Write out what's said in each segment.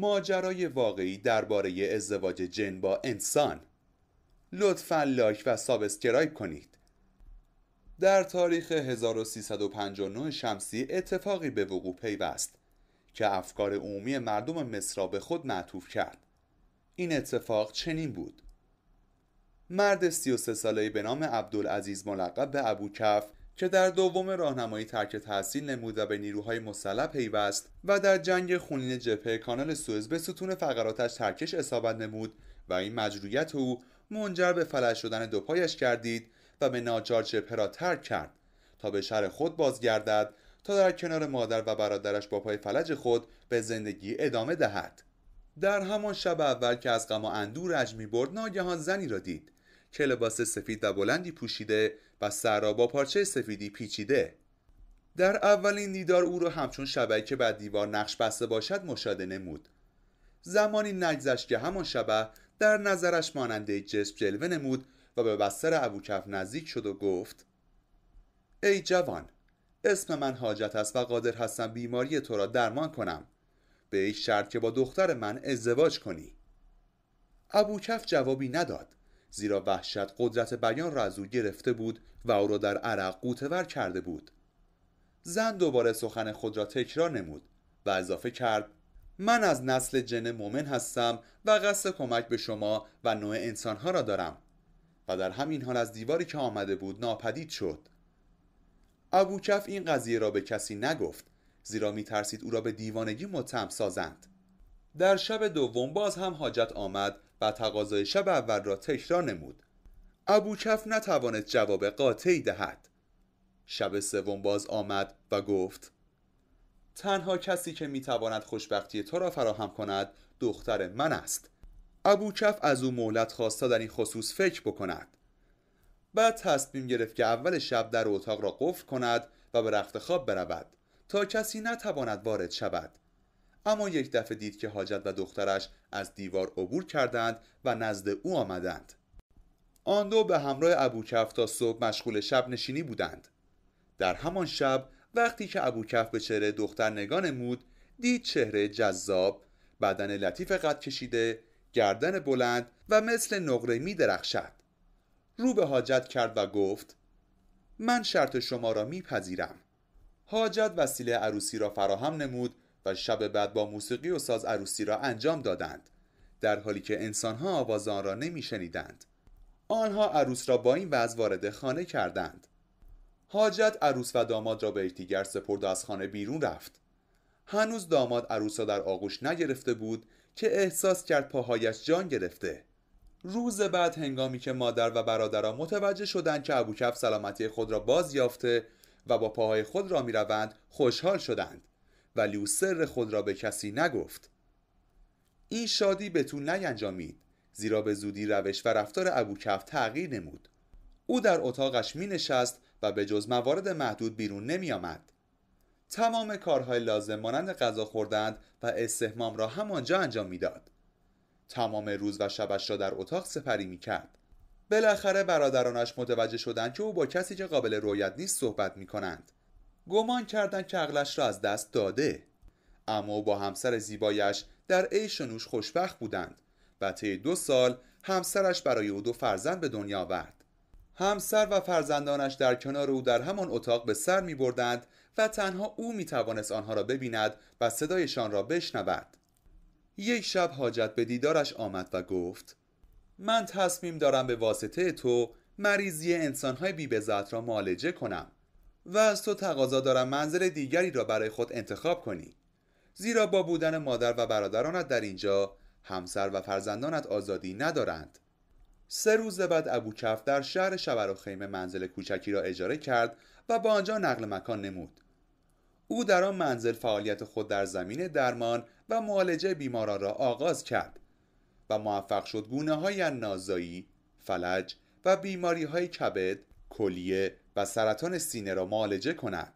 ماجرای واقعی درباره ازدواج جن با انسان لطفا لایک و سابسکرایب کنید در تاریخ 1359 شمسی اتفاقی به وقوع پیوست که افکار عمومی مردم مصر را به خود معطوف کرد این اتفاق چنین بود مرد 33 ساله به نام عبدالعزیز ملقب به ابوکف که در دوم راهنمایی ترک تحصیل نمود و به نیروهای مسلح پیوست و در جنگ خونین جبهه کانال سوئز به ستون فقراتش ترکش اصابت نمود و این مجروریت او منجر به فلج شدن دو پایش کردید و به ناچار جبهه را ترک کرد تا به شهر خود بازگردد تا در کنار مادر و برادرش با پای فلج خود به زندگی ادامه دهد در همان شب اول که از غم و می برد ناگهان زنی را دید که لباس سفید و بلندی پوشیده و سر را با پارچه سفیدی پیچیده در اولین دیدار او را همچون که بر دیوار نقش بسته باشد مشاهده نمود زمانی نگذشت که همان شبه در نظرش ماننده جسم جلوه نمود و به بستر ابوکف نزدیک شد و گفت ای جوان اسم من حاجت است و قادر هستم بیماری تو را درمان کنم به یک شرط که با دختر من ازدواج کنی ابوکف جوابی نداد زیرا وحشت قدرت بیان را از او گرفته بود و او را در عرق قوتور کرده بود زن دوباره سخن خود را تکرار نمود و اضافه کرد من از نسل جن مؤمن هستم و قصد کمک به شما و نوع انسانها را دارم و در همین حال از دیواری که آمده بود ناپدید شد ابوکف این قضیه را به کسی نگفت زیرا می ترسید او را به دیوانگی متهم سازند در شب دوم باز هم حاجت آمد و تقاضای شب اول را تکرار نمود کف نتواند جواب قاطعی دهد شب سوم باز آمد و گفت تنها کسی که میتواند خوشبختی تو را فراهم کند دختر من است کف از او مهلت خواست تا در این خصوص فکر بکند بعد تصمیم گرفت که اول شب در اتاق را قفل کند و به رخت خواب برود تا کسی نتواند وارد شود اما یک دفعه دید که حاجت و دخترش از دیوار عبور کردند و نزد او آمدند آن دو به همراه ابوکف تا صبح مشغول شب نشینی بودند در همان شب وقتی که ابوکف به چهره دختر نگاه نمود دید چهره جذاب بدن لطیف قد کشیده گردن بلند و مثل نقره می درخشد رو به حاجت کرد و گفت من شرط شما را میپذیرم حاجت وسیله عروسی را فراهم نمود شب بعد با موسیقی و ساز عروسی را انجام دادند در حالی که انسانها آواز آن را نمیشنیدند آنها عروس را با این وضع وارد خانه کردند حاجت عروس و داماد را به یکدیگر سپرد و از خانه بیرون رفت هنوز داماد عروس را در آغوش نگرفته بود که احساس کرد پاهایش جان گرفته روز بعد هنگامی که مادر و برادران متوجه شدند که ابوکف سلامتی خود را باز یافته و با پاهای خود را میروند خوشحال شدند ولی او سر خود را به کسی نگفت این شادی به تو نینجامید زیرا به زودی روش و رفتار ابوکف تغییر نمود او در اتاقش می نشست و به جز موارد محدود بیرون نمی آمد. تمام کارهای لازم مانند غذا خوردن و استحمام را همانجا انجام میداد. تمام روز و شبش را در اتاق سپری می کرد. بالاخره برادرانش متوجه شدند که او با کسی که قابل رویت نیست صحبت می کنند. گمان کردن که عقلش را از دست داده اما با همسر زیبایش در عیش و نوش خوشبخت بودند و طی دو سال همسرش برای او دو فرزند به دنیا آورد همسر و فرزندانش در کنار او در همان اتاق به سر می بردند و تنها او می توانست آنها را ببیند و صدایشان را بشنود. یک شب حاجت به دیدارش آمد و گفت من تصمیم دارم به واسطه تو مریضی انسانهای بیبزت را معالجه کنم. و از تو تقاضا دارم منزل دیگری را برای خود انتخاب کنی زیرا با بودن مادر و برادرانت در اینجا همسر و فرزندانت آزادی ندارند سه روز بعد ابوکف در شهر شبر و خیمه منزل کوچکی را اجاره کرد و با آنجا نقل مکان نمود او در آن منزل فعالیت خود در زمین درمان و معالجه بیماران را آغاز کرد و موفق شد گونه های نازایی، فلج و بیماری های کبد، کلیه و سرطان سینه را معالجه کند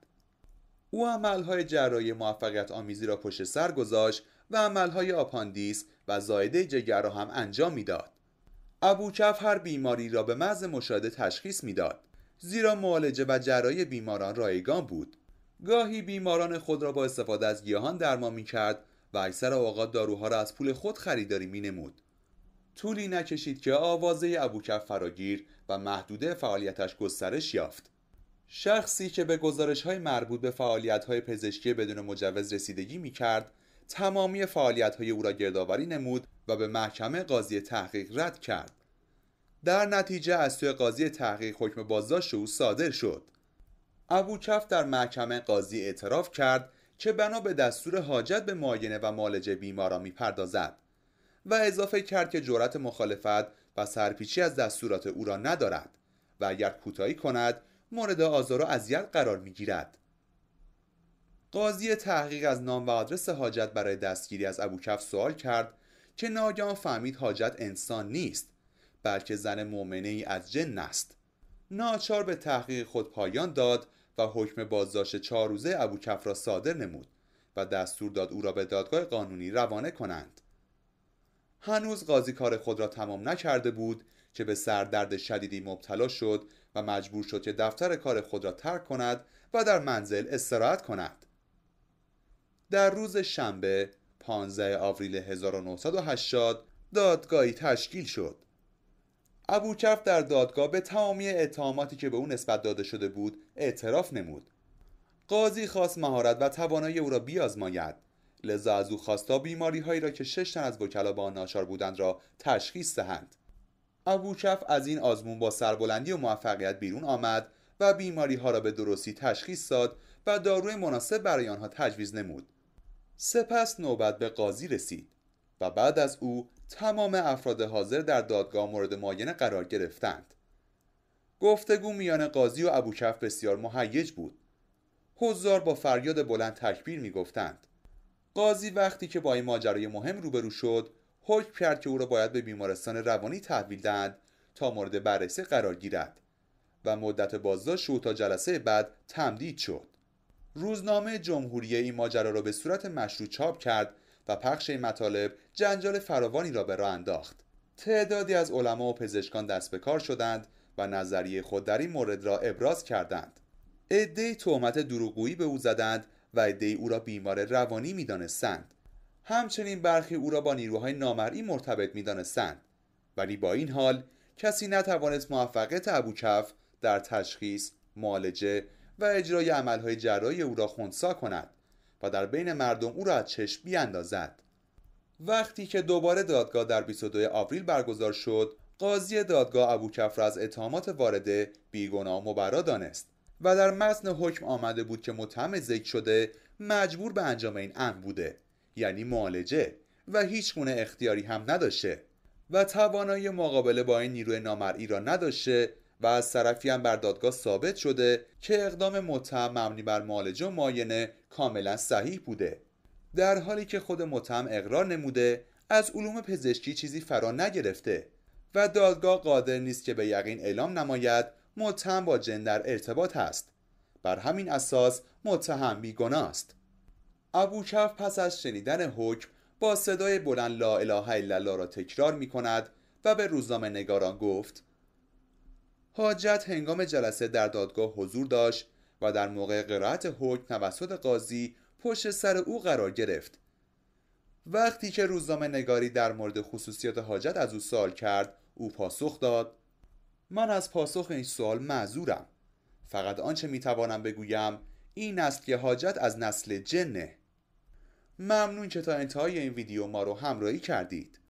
او عملهای جراحی موفقیت آمیزی را پشت سر گذاشت و عملهای آپاندیس و زایده جگر را هم انجام میداد ابوکف هر بیماری را به مز مشاهده تشخیص میداد زیرا معالجه و جراحی بیماران رایگان بود گاهی بیماران خود را با استفاده از گیاهان درمان میکرد و اکثر اوقات داروها را از پول خود خریداری مینمود طولی نکشید که آوازه کف فراگیر و محدوده فعالیتش گسترش یافت شخصی که به گزارش های مربوط به فعالیت های پزشکی بدون مجوز رسیدگی می کرد تمامی فعالیت های او را گردآوری نمود و به محکمه قاضی تحقیق رد کرد در نتیجه از سوی قاضی تحقیق حکم بازداشت او صادر شد ابوکف در محکمه قاضی اعتراف کرد که بنا به دستور حاجت به معاینه و مالج بیمارا میپردازد و اضافه کرد که جرأت مخالفت و سرپیچی از دستورات او را ندارد و اگر کوتاهی کند مورد آزار و اذیت قرار میگیرد قاضی تحقیق از نام و آدرس حاجت برای دستگیری از ابوکف سوال کرد که ناگهان فهمید حاجت انسان نیست بلکه زن مؤمنه ای از جن است ناچار به تحقیق خود پایان داد و حکم بازداشت چهار روزه ابوکف را صادر نمود و دستور داد او را به دادگاه قانونی روانه کنند هنوز قاضی کار خود را تمام نکرده بود که به سردرد شدیدی مبتلا شد و مجبور شد که دفتر کار خود را ترک کند و در منزل استراحت کند در روز شنبه 15 آوریل 1980 دادگاهی تشکیل شد ابوکف در دادگاه به تمامی اتهاماتی که به او نسبت داده شده بود اعتراف نمود قاضی خواست مهارت و توانایی او را بیازماید لذا از او خواستا بیماری هایی را که شش تن از وکلا به آن ناچار بودند را تشخیص دهند ابوکف از این آزمون با سربلندی و موفقیت بیرون آمد و بیماری ها را به درستی تشخیص داد و داروی مناسب برای آنها تجویز نمود سپس نوبت به قاضی رسید و بعد از او تمام افراد حاضر در دادگاه مورد معاینه قرار گرفتند گفتگو میان قاضی و ابوکف بسیار مهیج بود حضار با فریاد بلند تکبیر میگفتند قاضی وقتی که با این ماجرای مهم روبرو شد حکم کرد که او را باید به بیمارستان روانی تحویل دهند تا مورد بررسی قرار گیرد و مدت بازداشت او تا جلسه بعد تمدید شد روزنامه جمهوری این ماجرا را به صورت مشروع چاپ کرد و پخش این مطالب جنجال فراوانی را به راه انداخت تعدادی از علما و پزشکان دست به کار شدند و نظریه خود در این مورد را ابراز کردند عدهای تهمت دروغگویی به او زدند و ای او را بیمار روانی میدانستند همچنین برخی او را با نیروهای نامرئی مرتبط میدانستند ولی با این حال کسی نتوانست موفقیت ابوکف در تشخیص معالجه و اجرای عملهای جرایی او را خونسا کند و در بین مردم او را از چشم بیاندازد وقتی که دوباره دادگاه در 22 آوریل برگزار شد قاضی دادگاه ابوکف را از اتهامات وارده بیگناه مبرا دانست و در متن حکم آمده بود که متهم ذکر شده مجبور به انجام این امر بوده یعنی معالجه و هیچ گونه اختیاری هم نداشته و توانایی مقابله با این نیروی نامرئی را نداشته و از طرفی هم بر دادگاه ثابت شده که اقدام متهم مبنی بر معالجه و معاینه کاملا صحیح بوده در حالی که خود متهم اقرار نموده از علوم پزشکی چیزی فرا نگرفته و دادگاه قادر نیست که به یقین اعلام نماید متهم با جن در ارتباط است بر همین اساس متهم بیگناه است ابوکف پس از شنیدن حکم با صدای بلند لا اله الا الله را تکرار می کند و به روزنامه نگاران گفت حاجت هنگام جلسه در دادگاه حضور داشت و در موقع قرائت حکم توسط قاضی پشت سر او قرار گرفت وقتی که روزنامه نگاری در مورد خصوصیات حاجت از او سوال کرد او پاسخ داد من از پاسخ این سوال معذورم فقط آنچه میتوانم بگویم این است که حاجت از نسل جنه ممنون که تا انتهای این ویدیو ما رو همراهی کردید